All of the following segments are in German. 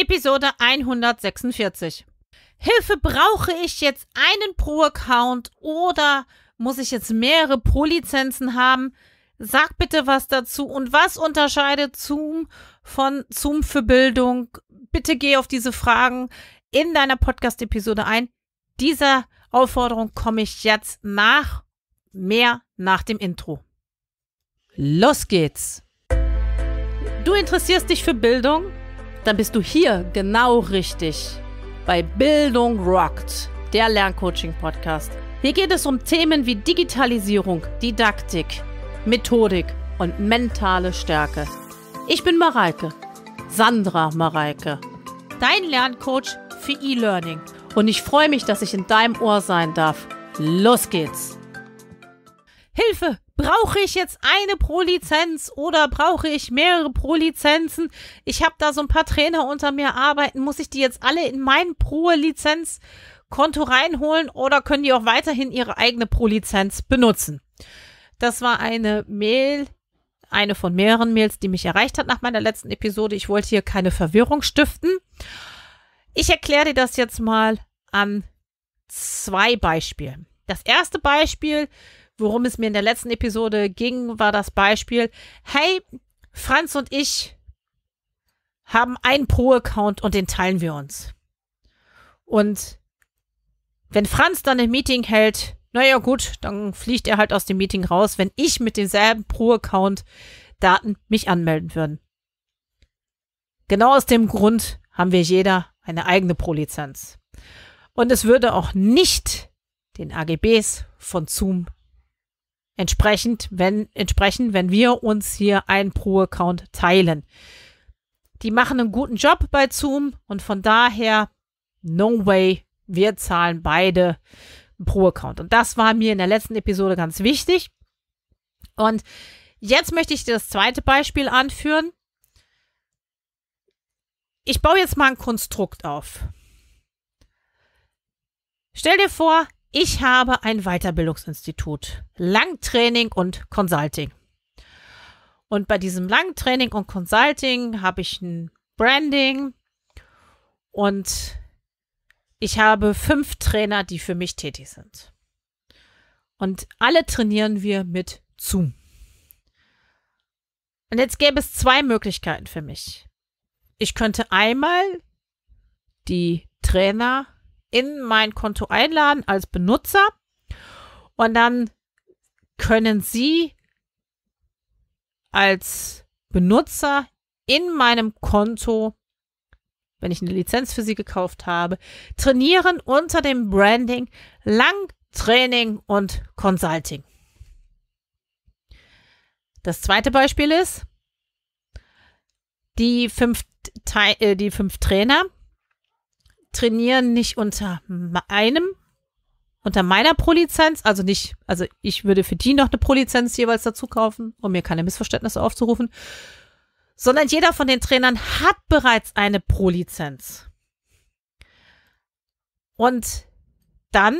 Episode 146. Hilfe, brauche ich jetzt einen Pro-Account oder muss ich jetzt mehrere Pro-Lizenzen haben? Sag bitte was dazu und was unterscheidet Zoom von Zoom für Bildung? Bitte geh auf diese Fragen in deiner Podcast-Episode ein. Dieser Aufforderung komme ich jetzt nach, mehr nach dem Intro. Los geht's! Du interessierst dich für Bildung? dann bist du hier genau richtig bei Bildung Rockt, der Lerncoaching-Podcast. Hier geht es um Themen wie Digitalisierung, Didaktik, Methodik und mentale Stärke. Ich bin Mareike, Sandra Mareike, dein Lerncoach für E-Learning. Und ich freue mich, dass ich in deinem Ohr sein darf. Los geht's! Hilfe! brauche ich jetzt eine pro Lizenz oder brauche ich mehrere pro Lizenzen? Ich habe da so ein paar Trainer unter mir arbeiten. Muss ich die jetzt alle in mein pro Lizenz Konto reinholen oder können die auch weiterhin ihre eigene pro Lizenz benutzen? Das war eine Mail, eine von mehreren Mails, die mich erreicht hat nach meiner letzten Episode. Ich wollte hier keine Verwirrung stiften. Ich erkläre dir das jetzt mal an zwei Beispielen. Das erste Beispiel worum es mir in der letzten Episode ging, war das Beispiel, hey, Franz und ich haben einen Pro-Account und den teilen wir uns. Und wenn Franz dann ein Meeting hält, naja gut, dann fliegt er halt aus dem Meeting raus, wenn ich mit demselben Pro-Account Daten mich anmelden würden. Genau aus dem Grund haben wir jeder eine eigene Pro-Lizenz. Und es würde auch nicht den AGBs von Zoom entsprechend, wenn, entsprechend, wenn wir uns hier einen Pro-Account teilen. Die machen einen guten Job bei Zoom und von daher, no way, wir zahlen beide Pro-Account. Und das war mir in der letzten Episode ganz wichtig. Und jetzt möchte ich dir das zweite Beispiel anführen. Ich baue jetzt mal ein Konstrukt auf. Stell dir vor, ich habe ein Weiterbildungsinstitut, Langtraining und Consulting. Und bei diesem Langtraining und Consulting habe ich ein Branding und ich habe fünf Trainer, die für mich tätig sind. Und alle trainieren wir mit Zoom. Und jetzt gäbe es zwei Möglichkeiten für mich. Ich könnte einmal die Trainer in mein Konto einladen als Benutzer und dann können Sie als Benutzer in meinem Konto, wenn ich eine Lizenz für Sie gekauft habe, trainieren unter dem Branding Langtraining und Consulting. Das zweite Beispiel ist, die fünf, äh, die fünf Trainer trainieren nicht unter meinem, unter meiner Pro-Lizenz, also nicht, also ich würde für die noch eine Pro-Lizenz jeweils dazu kaufen, um mir keine Missverständnisse aufzurufen, sondern jeder von den Trainern hat bereits eine Pro-Lizenz. Und dann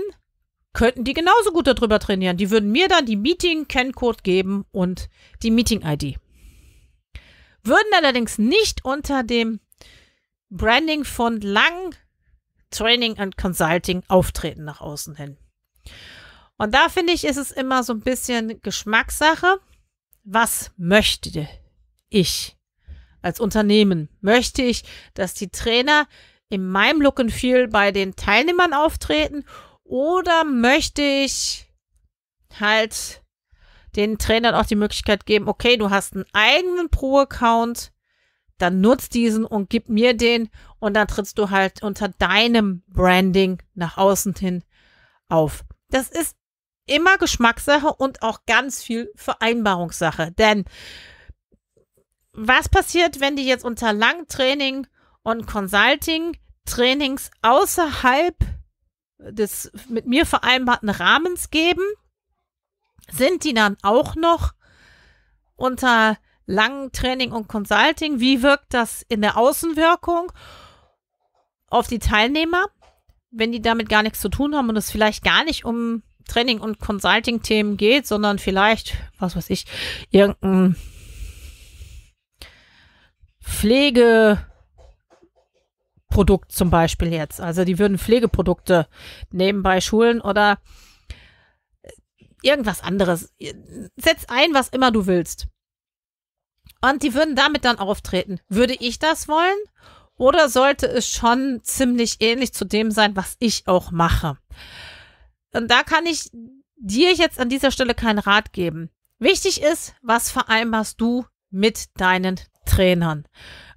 könnten die genauso gut darüber trainieren. Die würden mir dann die Meeting-Kenncode geben und die Meeting-ID. Würden allerdings nicht unter dem Branding von lang Training and Consulting auftreten nach außen hin. Und da finde ich, ist es immer so ein bisschen Geschmackssache. Was möchte ich als Unternehmen? Möchte ich, dass die Trainer in meinem Look and Feel bei den Teilnehmern auftreten oder möchte ich halt den Trainern auch die Möglichkeit geben, okay, du hast einen eigenen Pro-Account, dann nutz diesen und gib mir den und dann trittst du halt unter deinem Branding nach außen hin auf. Das ist immer Geschmackssache und auch ganz viel Vereinbarungssache, denn was passiert, wenn die jetzt unter Langtraining und Consulting Trainings außerhalb des mit mir vereinbarten Rahmens geben? Sind die dann auch noch unter langen Training und Consulting, wie wirkt das in der Außenwirkung auf die Teilnehmer, wenn die damit gar nichts zu tun haben und es vielleicht gar nicht um Training und Consulting-Themen geht, sondern vielleicht, was weiß ich, irgendein Pflegeprodukt zum Beispiel jetzt. Also die würden Pflegeprodukte nebenbei schulen oder irgendwas anderes. Setz ein, was immer du willst. Und die würden damit dann auftreten. Würde ich das wollen? Oder sollte es schon ziemlich ähnlich zu dem sein, was ich auch mache? Und da kann ich dir jetzt an dieser Stelle keinen Rat geben. Wichtig ist, was vereinbarst du mit deinen Trainern?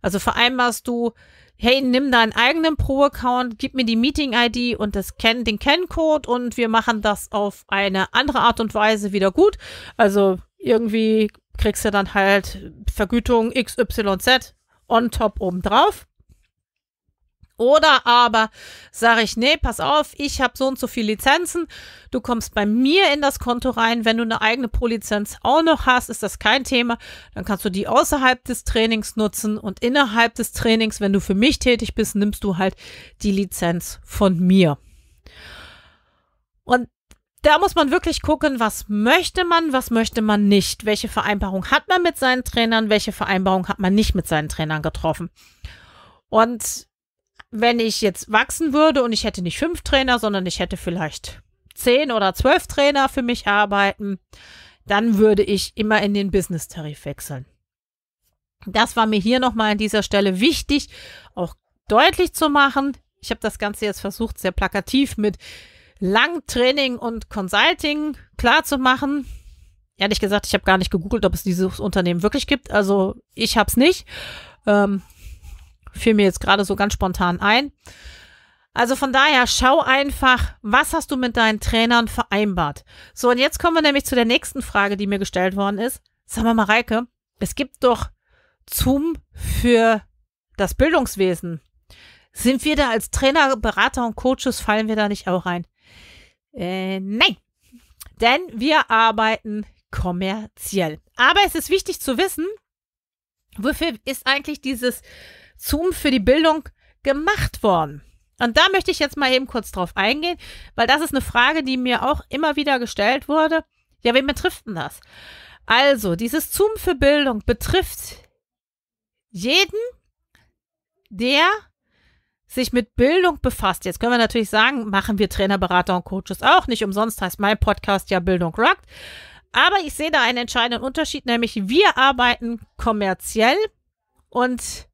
Also vereinbarst du, hey, nimm deinen eigenen Pro-Account, gib mir die Meeting-ID und das Ken den Kenncode und wir machen das auf eine andere Art und Weise wieder gut. Also irgendwie kriegst du dann halt Vergütung XYZ on top obendrauf. Oder aber sage ich, nee, pass auf, ich habe so und so viele Lizenzen. Du kommst bei mir in das Konto rein. Wenn du eine eigene Pro-Lizenz auch noch hast, ist das kein Thema. Dann kannst du die außerhalb des Trainings nutzen und innerhalb des Trainings, wenn du für mich tätig bist, nimmst du halt die Lizenz von mir. Und da muss man wirklich gucken, was möchte man, was möchte man nicht. Welche Vereinbarung hat man mit seinen Trainern, welche Vereinbarung hat man nicht mit seinen Trainern getroffen. Und wenn ich jetzt wachsen würde und ich hätte nicht fünf Trainer, sondern ich hätte vielleicht zehn oder zwölf Trainer für mich arbeiten, dann würde ich immer in den Business-Tarif wechseln. Das war mir hier nochmal an dieser Stelle wichtig, auch deutlich zu machen. Ich habe das Ganze jetzt versucht, sehr plakativ mit Langtraining und Consulting klar zu machen. Ehrlich gesagt, ich habe gar nicht gegoogelt, ob es dieses Unternehmen wirklich gibt. Also ich habe es nicht. Ähm, fiel mir jetzt gerade so ganz spontan ein. Also von daher, schau einfach, was hast du mit deinen Trainern vereinbart? So, und jetzt kommen wir nämlich zu der nächsten Frage, die mir gestellt worden ist. Sag mal, Mareike, es gibt doch Zoom für das Bildungswesen. Sind wir da als Trainer, Berater und Coaches, fallen wir da nicht auch rein? Äh, nein, denn wir arbeiten kommerziell. Aber es ist wichtig zu wissen, wofür ist eigentlich dieses Zoom für die Bildung gemacht worden? Und da möchte ich jetzt mal eben kurz drauf eingehen, weil das ist eine Frage, die mir auch immer wieder gestellt wurde. Ja, wen betrifft denn das? Also, dieses Zoom für Bildung betrifft jeden, der sich mit Bildung befasst. Jetzt können wir natürlich sagen, machen wir Trainer, Berater und Coaches auch. Nicht umsonst heißt mein Podcast ja Bildung rockt. Aber ich sehe da einen entscheidenden Unterschied, nämlich wir arbeiten kommerziell und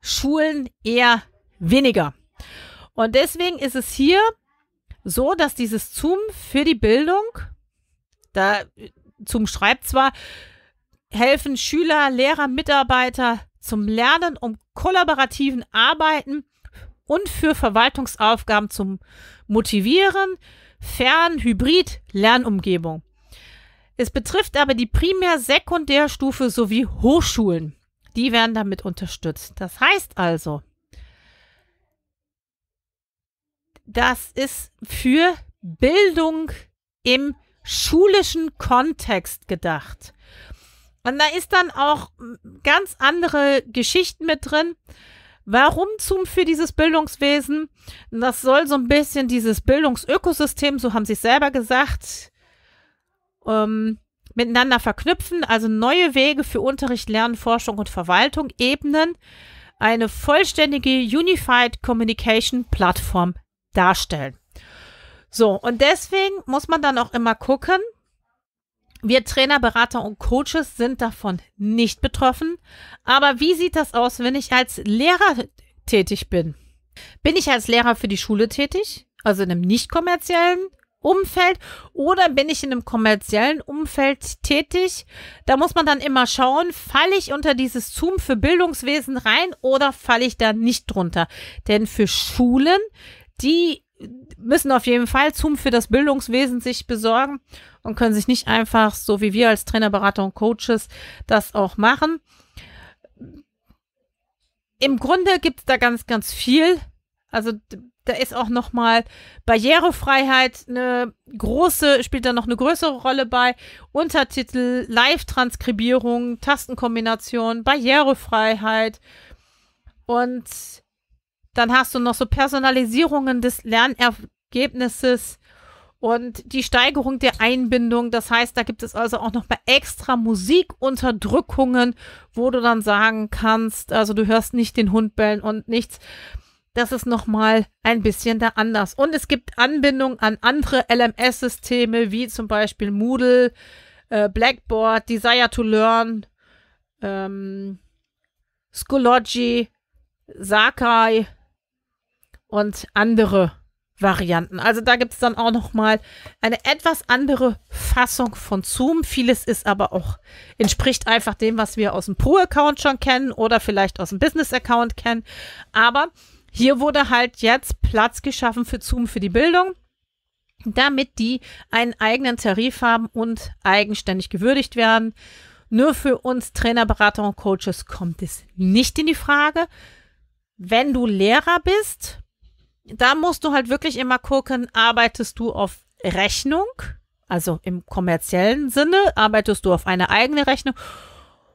schulen eher weniger. Und deswegen ist es hier so, dass dieses Zoom für die Bildung, da Zoom schreibt zwar, helfen Schüler, Lehrer, Mitarbeiter zum Lernen, um kollaborativen Arbeiten und für Verwaltungsaufgaben zum Motivieren, Fern-, Hybrid-, Lernumgebung. Es betrifft aber die Primär-Sekundärstufe sowie Hochschulen. Die werden damit unterstützt. Das heißt also, das ist für Bildung im schulischen Kontext gedacht. Und da ist dann auch hm, ganz andere Geschichten mit drin. Warum Zoom für dieses Bildungswesen? Das soll so ein bisschen dieses Bildungsökosystem, so haben sie es selber gesagt, ähm, miteinander verknüpfen, also neue Wege für Unterricht, Lernen, Forschung und Verwaltung ebnen, eine vollständige Unified Communication Plattform darstellen. So, und deswegen muss man dann auch immer gucken, wir Trainer, Berater und Coaches sind davon nicht betroffen. Aber wie sieht das aus, wenn ich als Lehrer tätig bin? Bin ich als Lehrer für die Schule tätig? Also in einem nicht kommerziellen Umfeld oder bin ich in einem kommerziellen Umfeld tätig? Da muss man dann immer schauen, falle ich unter dieses Zoom für Bildungswesen rein oder falle ich da nicht drunter? Denn für Schulen, die müssen auf jeden Fall Zoom für das Bildungswesen sich besorgen und können sich nicht einfach, so wie wir als Trainer, Berater und Coaches, das auch machen. Im Grunde gibt es da ganz, ganz viel. Also da ist auch nochmal Barrierefreiheit eine große, spielt da noch eine größere Rolle bei. Untertitel, Live-Transkribierung, Tastenkombination, Barrierefreiheit und dann hast du noch so Personalisierungen des Lernergebnisses und die Steigerung der Einbindung. Das heißt, da gibt es also auch nochmal extra Musikunterdrückungen, wo du dann sagen kannst, also du hörst nicht den Hund bellen und nichts. Das ist nochmal ein bisschen da anders. Und es gibt Anbindung an andere LMS-Systeme, wie zum Beispiel Moodle, äh, Blackboard, Desire to Learn, ähm, Schoology, Sakai, und andere Varianten. Also da gibt es dann auch nochmal eine etwas andere Fassung von Zoom. Vieles ist aber auch, entspricht einfach dem, was wir aus dem Pro-Account schon kennen oder vielleicht aus dem Business-Account kennen. Aber hier wurde halt jetzt Platz geschaffen für Zoom für die Bildung, damit die einen eigenen Tarif haben und eigenständig gewürdigt werden. Nur für uns Trainer, Berater und Coaches kommt es nicht in die Frage. Wenn du Lehrer bist, da musst du halt wirklich immer gucken, arbeitest du auf Rechnung, also im kommerziellen Sinne, arbeitest du auf eine eigene Rechnung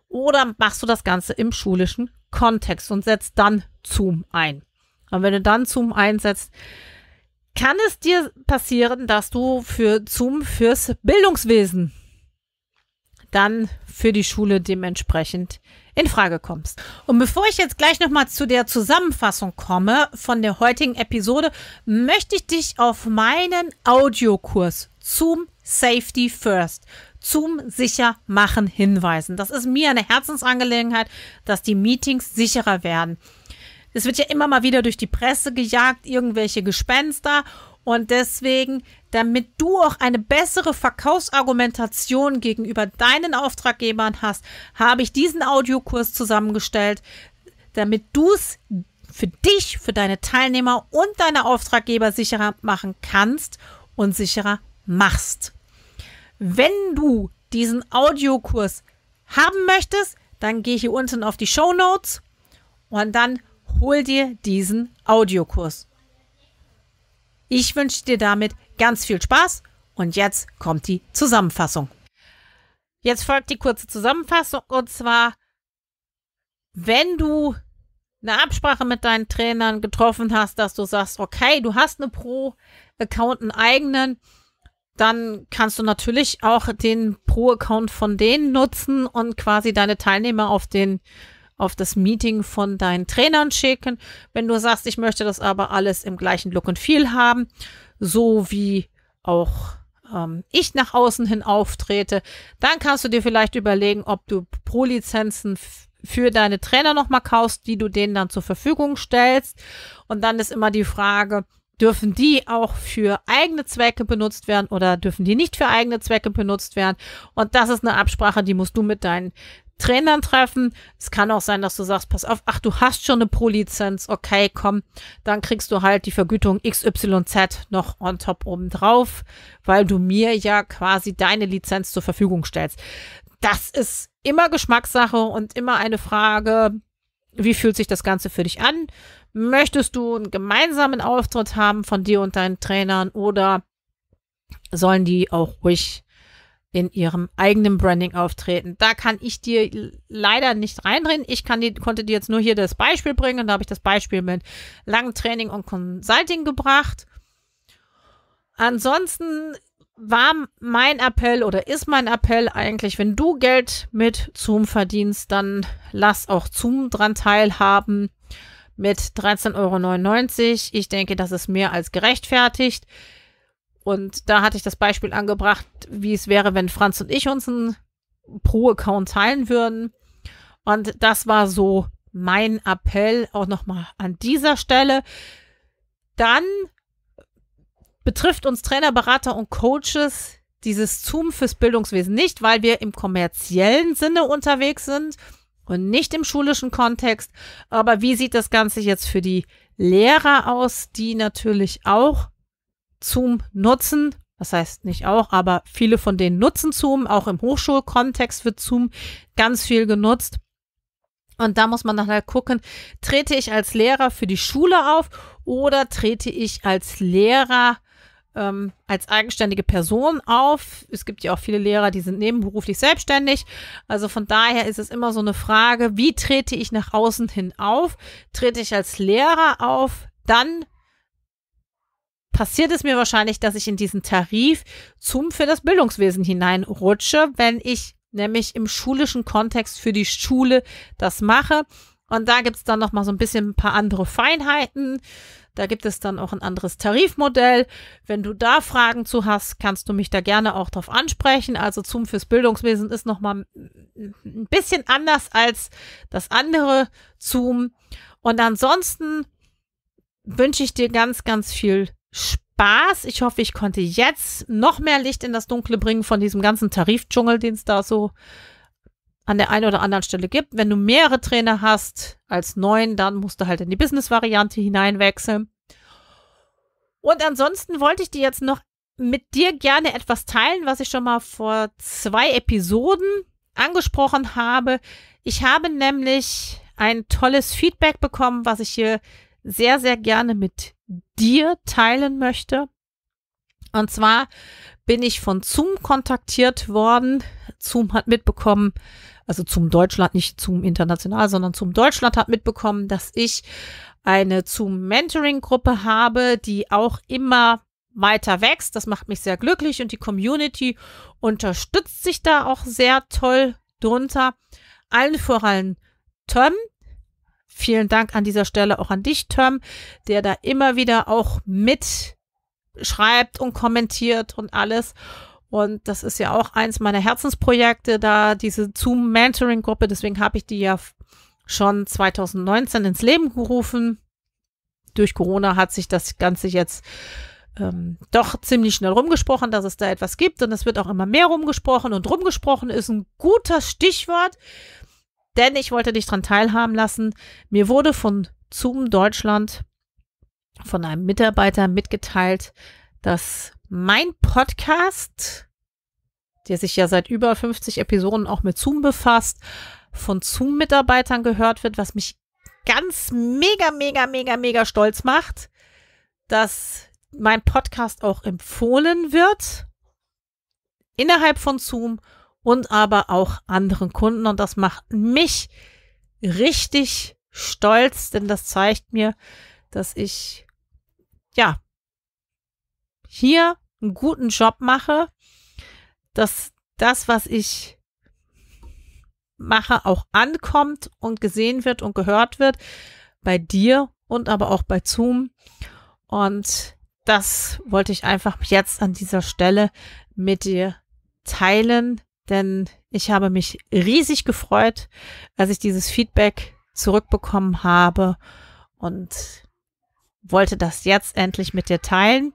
oder machst du das Ganze im schulischen Kontext und setzt dann Zoom ein. Und wenn du dann Zoom einsetzt, kann es dir passieren, dass du für Zoom fürs Bildungswesen dann für die Schule dementsprechend in Frage kommst. Und bevor ich jetzt gleich nochmal zu der Zusammenfassung komme von der heutigen Episode, möchte ich dich auf meinen Audiokurs zum Safety First zum Sichermachen hinweisen. Das ist mir eine Herzensangelegenheit, dass die Meetings sicherer werden. Es wird ja immer mal wieder durch die Presse gejagt, irgendwelche Gespenster und deswegen, damit du auch eine bessere Verkaufsargumentation gegenüber deinen Auftraggebern hast, habe ich diesen Audiokurs zusammengestellt, damit du es für dich, für deine Teilnehmer und deine Auftraggeber sicherer machen kannst und sicherer machst. Wenn du diesen Audiokurs haben möchtest, dann gehe hier unten auf die Show Notes und dann hol dir diesen Audiokurs. Ich wünsche dir damit ganz viel Spaß und jetzt kommt die Zusammenfassung. Jetzt folgt die kurze Zusammenfassung und zwar, wenn du eine Absprache mit deinen Trainern getroffen hast, dass du sagst, okay, du hast eine Pro-Account, einen eigenen, dann kannst du natürlich auch den Pro-Account von denen nutzen und quasi deine Teilnehmer auf den auf das Meeting von deinen Trainern schicken. Wenn du sagst, ich möchte das aber alles im gleichen Look und Feel haben, so wie auch ähm, ich nach außen hin auftrete, dann kannst du dir vielleicht überlegen, ob du Pro-Lizenzen für deine Trainer nochmal kaufst, die du denen dann zur Verfügung stellst. Und dann ist immer die Frage, dürfen die auch für eigene Zwecke benutzt werden oder dürfen die nicht für eigene Zwecke benutzt werden? Und das ist eine Absprache, die musst du mit deinen Trainern treffen. Es kann auch sein, dass du sagst, pass auf, ach, du hast schon eine Pro-Lizenz, okay, komm, dann kriegst du halt die Vergütung XYZ noch on top oben drauf, weil du mir ja quasi deine Lizenz zur Verfügung stellst. Das ist immer Geschmackssache und immer eine Frage, wie fühlt sich das Ganze für dich an? Möchtest du einen gemeinsamen Auftritt haben von dir und deinen Trainern oder sollen die auch ruhig in ihrem eigenen Branding auftreten. Da kann ich dir leider nicht reinreden. Ich kann die, konnte dir jetzt nur hier das Beispiel bringen. Und da habe ich das Beispiel mit langem Training und Consulting gebracht. Ansonsten war mein Appell oder ist mein Appell eigentlich, wenn du Geld mit Zoom verdienst, dann lass auch Zoom dran teilhaben mit 13,99 Euro. Ich denke, das ist mehr als gerechtfertigt. Und da hatte ich das Beispiel angebracht, wie es wäre, wenn Franz und ich uns einen Pro-Account teilen würden. Und das war so mein Appell auch nochmal an dieser Stelle. Dann betrifft uns Trainer, Berater und Coaches dieses Zoom fürs Bildungswesen nicht, weil wir im kommerziellen Sinne unterwegs sind und nicht im schulischen Kontext. Aber wie sieht das Ganze jetzt für die Lehrer aus, die natürlich auch Zoom nutzen. Das heißt nicht auch, aber viele von denen nutzen Zoom. Auch im Hochschulkontext wird Zoom ganz viel genutzt. Und da muss man dann halt gucken, trete ich als Lehrer für die Schule auf oder trete ich als Lehrer ähm, als eigenständige Person auf? Es gibt ja auch viele Lehrer, die sind nebenberuflich selbstständig. Also von daher ist es immer so eine Frage, wie trete ich nach außen hin auf? Trete ich als Lehrer auf? Dann passiert es mir wahrscheinlich, dass ich in diesen Tarif zum für das Bildungswesen hineinrutsche, wenn ich nämlich im schulischen Kontext für die Schule das mache. Und da gibt es dann nochmal so ein bisschen ein paar andere Feinheiten. Da gibt es dann auch ein anderes Tarifmodell. Wenn du da Fragen zu hast, kannst du mich da gerne auch drauf ansprechen. Also Zoom fürs Bildungswesen ist nochmal ein bisschen anders als das andere Zoom. Und ansonsten wünsche ich dir ganz, ganz viel Spaß. Ich hoffe, ich konnte jetzt noch mehr Licht in das Dunkle bringen von diesem ganzen Tarifdschungel, den es da so an der einen oder anderen Stelle gibt. Wenn du mehrere Trainer hast als neun, dann musst du halt in die Business-Variante hineinwechseln. Und ansonsten wollte ich dir jetzt noch mit dir gerne etwas teilen, was ich schon mal vor zwei Episoden angesprochen habe. Ich habe nämlich ein tolles Feedback bekommen, was ich hier sehr, sehr gerne mit dir teilen möchte. Und zwar bin ich von Zoom kontaktiert worden. Zoom hat mitbekommen, also Zoom Deutschland, nicht Zoom International, sondern Zoom Deutschland hat mitbekommen, dass ich eine Zoom Mentoring Gruppe habe, die auch immer weiter wächst. Das macht mich sehr glücklich und die Community unterstützt sich da auch sehr toll drunter. Allen vor allem Tom, Vielen Dank an dieser Stelle auch an dich, Tom, der da immer wieder auch mitschreibt und kommentiert und alles. Und das ist ja auch eins meiner Herzensprojekte da, diese Zoom-Mentoring-Gruppe. Deswegen habe ich die ja schon 2019 ins Leben gerufen. Durch Corona hat sich das Ganze jetzt ähm, doch ziemlich schnell rumgesprochen, dass es da etwas gibt. Und es wird auch immer mehr rumgesprochen. Und rumgesprochen ist ein guter Stichwort, denn ich wollte dich dran teilhaben lassen. Mir wurde von Zoom Deutschland von einem Mitarbeiter mitgeteilt, dass mein Podcast, der sich ja seit über 50 Episoden auch mit Zoom befasst, von Zoom-Mitarbeitern gehört wird, was mich ganz mega, mega, mega, mega stolz macht, dass mein Podcast auch empfohlen wird innerhalb von Zoom und aber auch anderen Kunden. Und das macht mich richtig stolz, denn das zeigt mir, dass ich, ja, hier einen guten Job mache, dass das, was ich mache, auch ankommt und gesehen wird und gehört wird bei dir und aber auch bei Zoom. Und das wollte ich einfach jetzt an dieser Stelle mit dir teilen, denn ich habe mich riesig gefreut, als ich dieses Feedback zurückbekommen habe und wollte das jetzt endlich mit dir teilen.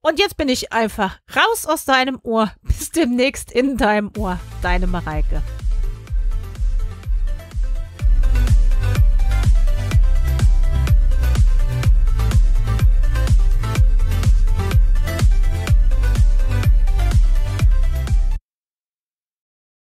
Und jetzt bin ich einfach raus aus deinem Ohr. Bis demnächst in deinem Ohr. Deine Mareike.